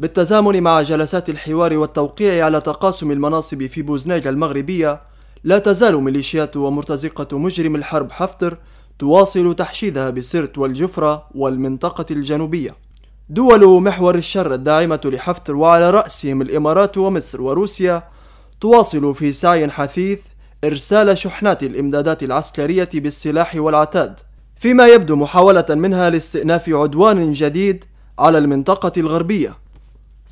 بالتزامن مع جلسات الحوار والتوقيع على تقاسم المناصب في بوزناج المغربية لا تزال ميليشيات ومرتزقة مجرم الحرب حفتر تواصل تحشيدها بسرت والجفرة والمنطقة الجنوبية دول محور الشر الداعمة لحفتر وعلى رأسهم الإمارات ومصر وروسيا تواصل في سعي حثيث إرسال شحنات الإمدادات العسكرية بالسلاح والعتاد فيما يبدو محاولة منها لاستئناف عدوان جديد على المنطقة الغربية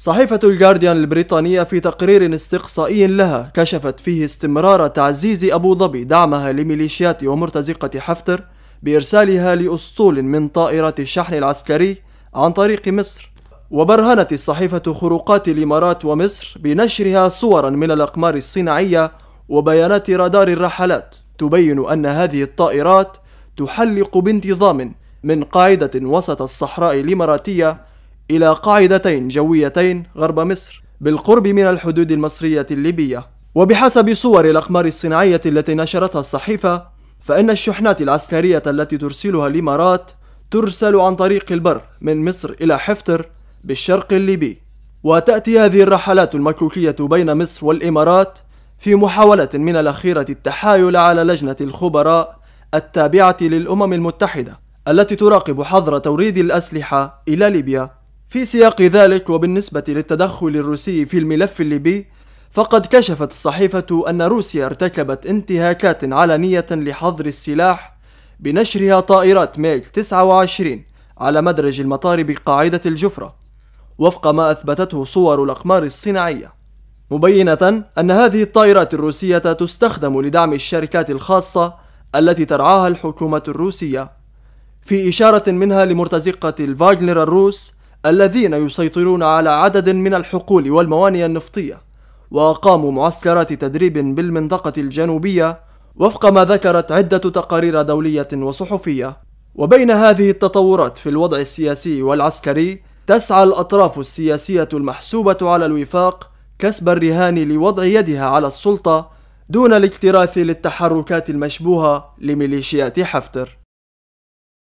صحيفة الجارديان البريطانية في تقرير استقصائي لها كشفت فيه استمرار تعزيز أبو ظبي دعمها لميليشيات ومرتزقة حفتر بإرسالها لأسطول من طائرات الشحن العسكري عن طريق مصر وبرهنت الصحيفة خروقات الإمارات ومصر بنشرها صورا من الأقمار الصناعية وبيانات رادار الرحلات تبين أن هذه الطائرات تحلق بانتظام من قاعدة وسط الصحراء الإماراتية إلى قاعدتين جويتين غرب مصر بالقرب من الحدود المصرية الليبية وبحسب صور الأقمار الصناعية التي نشرتها الصحيفة فإن الشحنات العسكرية التي ترسلها الإمارات ترسل عن طريق البر من مصر إلى حفتر بالشرق الليبي وتأتي هذه الرحلات المكوكية بين مصر والإمارات في محاولة من الأخيرة التحايل على لجنة الخبراء التابعة للأمم المتحدة التي تراقب حظر توريد الأسلحة إلى ليبيا في سياق ذلك وبالنسبة للتدخل الروسي في الملف الليبي فقد كشفت الصحيفة أن روسيا ارتكبت انتهاكات علنية لحظر السلاح بنشرها طائرات ميغ 29 على مدرج المطار بقاعدة الجفرة وفق ما أثبتته صور الأقمار الصناعية مبينة أن هذه الطائرات الروسية تستخدم لدعم الشركات الخاصة التي ترعاها الحكومة الروسية في إشارة منها لمرتزقة الفاجنر الروس الذين يسيطرون على عدد من الحقول والموانئ النفطية وأقاموا معسكرات تدريب بالمنطقة الجنوبية وفق ما ذكرت عدة تقارير دولية وصحفية وبين هذه التطورات في الوضع السياسي والعسكري تسعى الأطراف السياسية المحسوبة على الوفاق كسب الرهان لوضع يدها على السلطة دون الاكتراث للتحركات المشبوهة لميليشيات حفتر